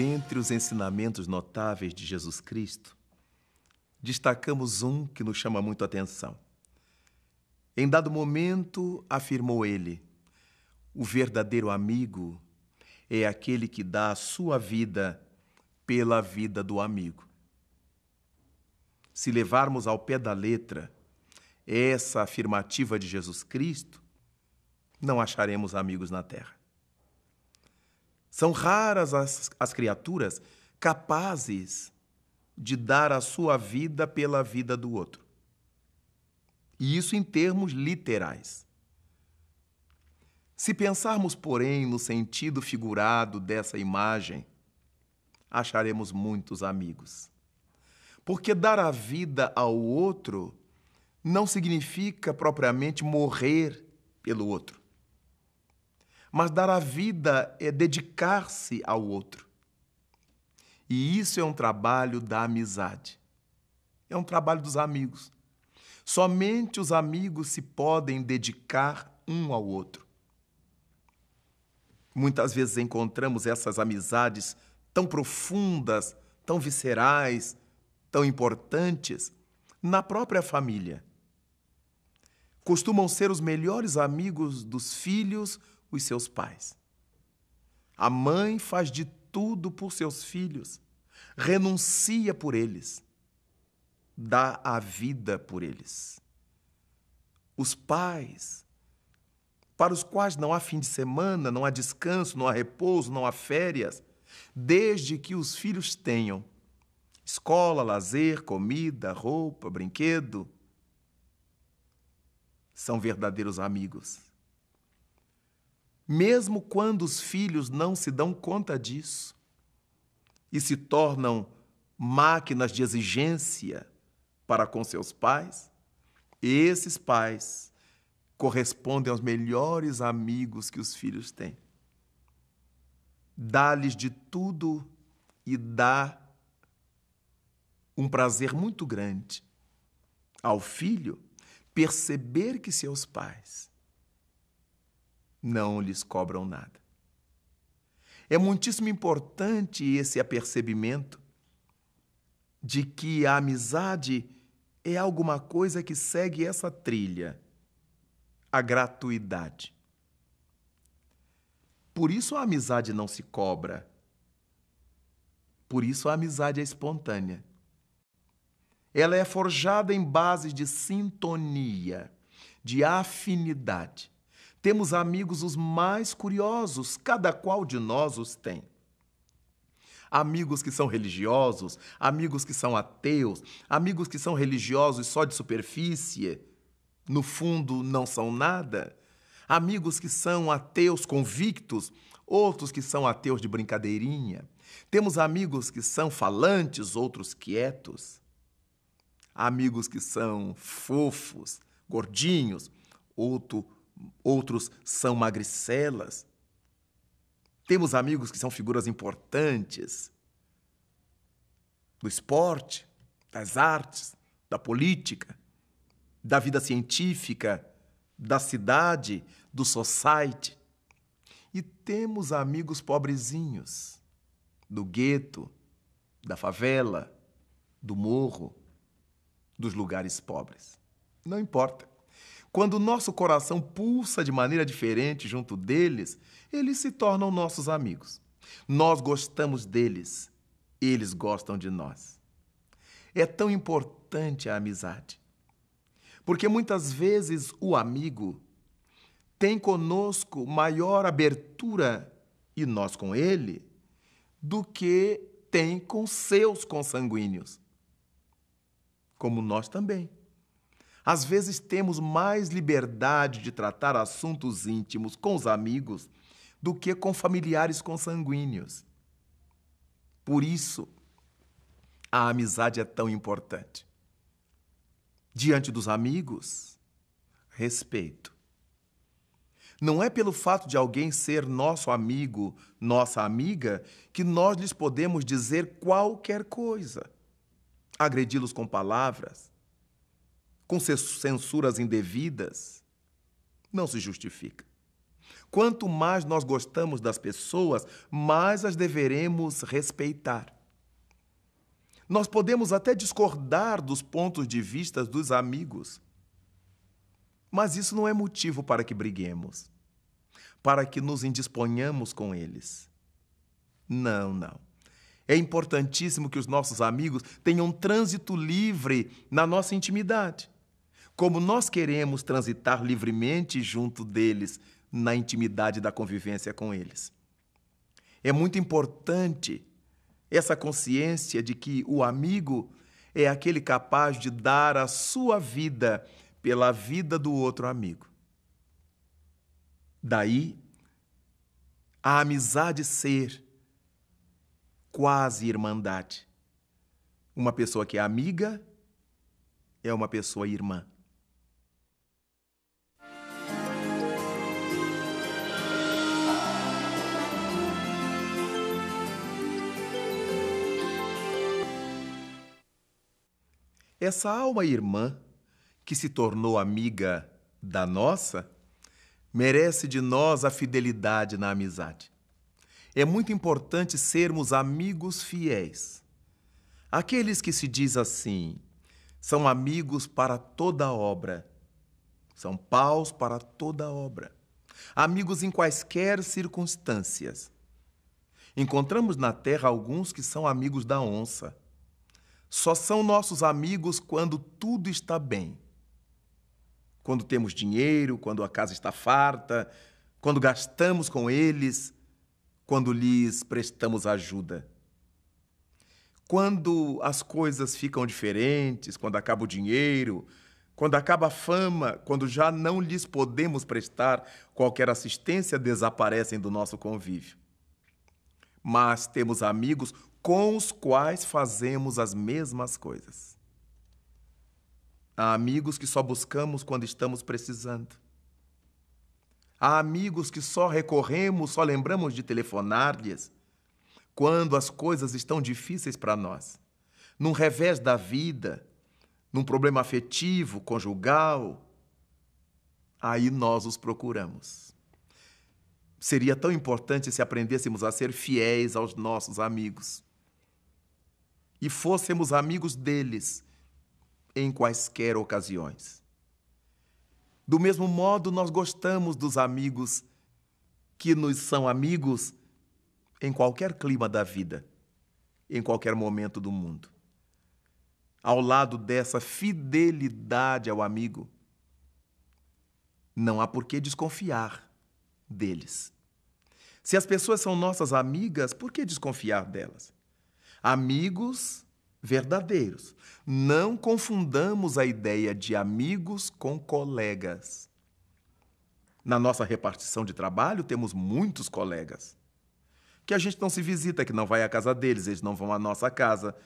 Dentre os ensinamentos notáveis de Jesus Cristo, destacamos um que nos chama muito a atenção. Em dado momento, afirmou ele: o verdadeiro amigo é aquele que dá a sua vida pela vida do amigo. Se levarmos ao pé da letra essa afirmativa de Jesus Cristo, não acharemos amigos na terra. São raras as, as criaturas capazes de dar a sua vida pela vida do outro. E isso em termos literais. Se pensarmos, porém, no sentido figurado dessa imagem, acharemos muitos amigos. Porque dar a vida ao outro não significa propriamente morrer pelo outro. Mas dar a vida é dedicar-se ao outro. E isso é um trabalho da amizade. É um trabalho dos amigos. Somente os amigos se podem dedicar um ao outro. Muitas vezes encontramos essas amizades tão profundas, tão viscerais, tão importantes na própria família. Costumam ser os melhores amigos dos filhos os seus pais. A mãe faz de tudo por seus filhos, renuncia por eles, dá a vida por eles. Os pais, para os quais não há fim de semana, não há descanso, não há repouso, não há férias, desde que os filhos tenham escola, lazer, comida, roupa, brinquedo, são verdadeiros amigos mesmo quando os filhos não se dão conta disso e se tornam máquinas de exigência para com seus pais, esses pais correspondem aos melhores amigos que os filhos têm. Dá-lhes de tudo e dá um prazer muito grande ao filho perceber que seus pais não lhes cobram nada. É muitíssimo importante esse apercebimento de que a amizade é alguma coisa que segue essa trilha, a gratuidade. Por isso a amizade não se cobra. Por isso a amizade é espontânea. Ela é forjada em bases de sintonia, de afinidade. Temos amigos os mais curiosos, cada qual de nós os tem. Amigos que são religiosos, amigos que são ateus, amigos que são religiosos só de superfície, no fundo não são nada. Amigos que são ateus convictos, outros que são ateus de brincadeirinha. Temos amigos que são falantes, outros quietos. Amigos que são fofos, gordinhos, outro outros são magricelas. Temos amigos que são figuras importantes do esporte, das artes, da política, da vida científica, da cidade, do society. E temos amigos pobrezinhos do gueto, da favela, do morro, dos lugares pobres. Não importa. Quando o nosso coração pulsa de maneira diferente junto deles, eles se tornam nossos amigos. Nós gostamos deles, eles gostam de nós. É tão importante a amizade. Porque muitas vezes o amigo tem conosco maior abertura e nós com ele do que tem com seus consanguíneos. Como nós também. Às vezes temos mais liberdade de tratar assuntos íntimos com os amigos do que com familiares consanguíneos. Por isso, a amizade é tão importante. Diante dos amigos, respeito. Não é pelo fato de alguém ser nosso amigo, nossa amiga, que nós lhes podemos dizer qualquer coisa, agredi-los com palavras, com censuras indevidas, não se justifica. Quanto mais nós gostamos das pessoas, mais as deveremos respeitar. Nós podemos até discordar dos pontos de vista dos amigos, mas isso não é motivo para que briguemos, para que nos indisponhamos com eles. Não, não. É importantíssimo que os nossos amigos tenham trânsito livre na nossa intimidade como nós queremos transitar livremente junto deles na intimidade da convivência com eles. É muito importante essa consciência de que o amigo é aquele capaz de dar a sua vida pela vida do outro amigo. Daí, a amizade ser quase irmandade. Uma pessoa que é amiga é uma pessoa irmã. Essa alma irmã, que se tornou amiga da nossa, merece de nós a fidelidade na amizade. É muito importante sermos amigos fiéis. Aqueles que se diz assim, são amigos para toda obra, são paus para toda obra, amigos em quaisquer circunstâncias. Encontramos na terra alguns que são amigos da onça, só são nossos amigos quando tudo está bem. Quando temos dinheiro, quando a casa está farta, quando gastamos com eles, quando lhes prestamos ajuda. Quando as coisas ficam diferentes, quando acaba o dinheiro, quando acaba a fama, quando já não lhes podemos prestar qualquer assistência, desaparecem do nosso convívio. Mas temos amigos com os quais fazemos as mesmas coisas. Há amigos que só buscamos quando estamos precisando. Há amigos que só recorremos, só lembramos de telefonar-lhes quando as coisas estão difíceis para nós. Num revés da vida, num problema afetivo, conjugal, aí nós os procuramos. Seria tão importante se aprendêssemos a ser fiéis aos nossos amigos e fôssemos amigos deles em quaisquer ocasiões. Do mesmo modo, nós gostamos dos amigos que nos são amigos em qualquer clima da vida, em qualquer momento do mundo. Ao lado dessa fidelidade ao amigo, não há por que desconfiar deles. Se as pessoas são nossas amigas, por que desconfiar delas? Amigos verdadeiros. Não confundamos a ideia de amigos com colegas. Na nossa repartição de trabalho, temos muitos colegas que a gente não se visita, que não vai à casa deles, eles não vão à nossa casa.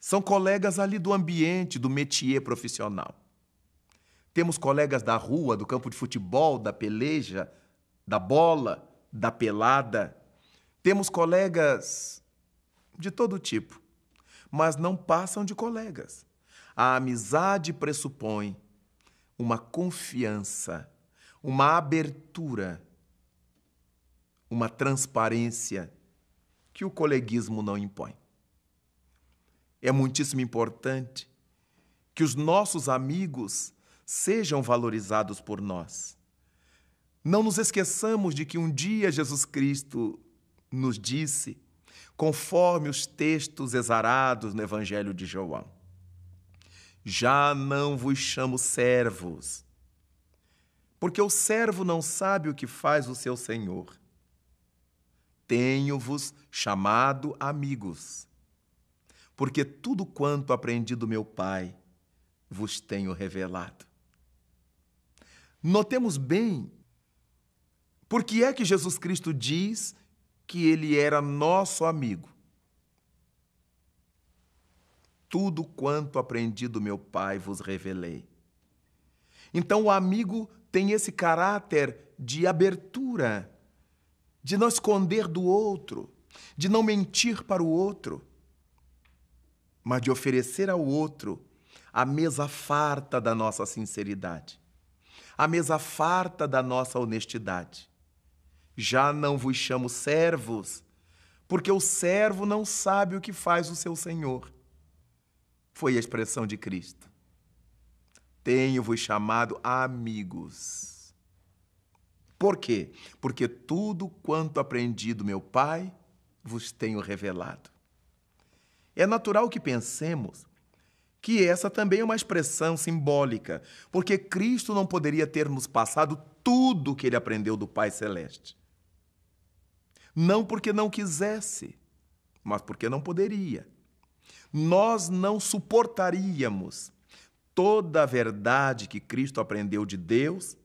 São colegas ali do ambiente, do métier profissional. Temos colegas da rua, do campo de futebol, da peleja, da bola, da pelada. Temos colegas de todo tipo, mas não passam de colegas. A amizade pressupõe uma confiança, uma abertura, uma transparência que o coleguismo não impõe. É muitíssimo importante que os nossos amigos sejam valorizados por nós. Não nos esqueçamos de que um dia Jesus Cristo nos disse conforme os textos exarados no Evangelho de João. Já não vos chamo servos, porque o servo não sabe o que faz o seu senhor. Tenho-vos chamado amigos, porque tudo quanto aprendi do meu Pai vos tenho revelado. Notemos bem por que é que Jesus Cristo diz que ele era nosso amigo. Tudo quanto aprendi do meu pai vos revelei. Então o amigo tem esse caráter de abertura, de não esconder do outro, de não mentir para o outro, mas de oferecer ao outro a mesa farta da nossa sinceridade, a mesa farta da nossa honestidade, já não vos chamo servos, porque o servo não sabe o que faz o seu senhor. Foi a expressão de Cristo. Tenho-vos chamado amigos. Por quê? Porque tudo quanto aprendi do meu Pai vos tenho revelado. É natural que pensemos que essa também é uma expressão simbólica, porque Cristo não poderia ter nos passado tudo o que ele aprendeu do Pai Celeste não porque não quisesse, mas porque não poderia. Nós não suportaríamos toda a verdade que Cristo aprendeu de Deus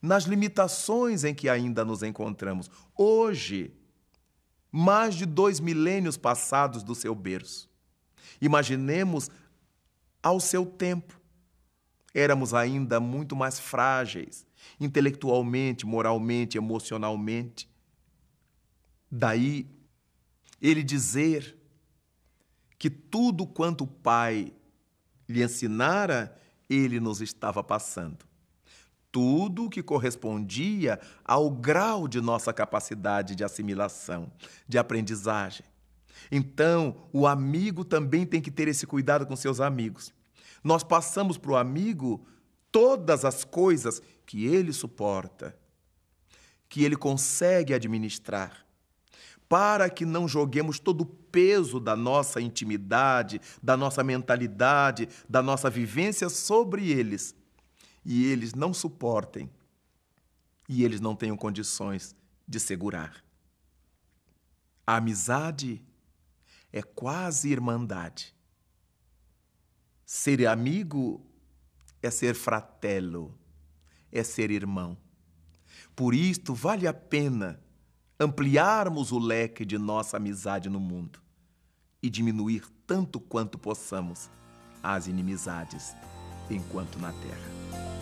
nas limitações em que ainda nos encontramos. Hoje, mais de dois milênios passados do seu berço. Imaginemos ao seu tempo. Éramos ainda muito mais frágeis, intelectualmente, moralmente, emocionalmente. Daí ele dizer que tudo quanto o Pai lhe ensinara, ele nos estava passando. Tudo que correspondia ao grau de nossa capacidade de assimilação, de aprendizagem. Então, o amigo também tem que ter esse cuidado com seus amigos. Nós passamos para o amigo todas as coisas que ele suporta, que ele consegue administrar, para que não joguemos todo o peso da nossa intimidade, da nossa mentalidade, da nossa vivência sobre eles, e eles não suportem, e eles não tenham condições de segurar. A amizade é quase irmandade. Ser amigo é ser fratelo, é ser irmão. Por isto vale a pena ampliarmos o leque de nossa amizade no mundo e diminuir tanto quanto possamos as inimizades enquanto na terra.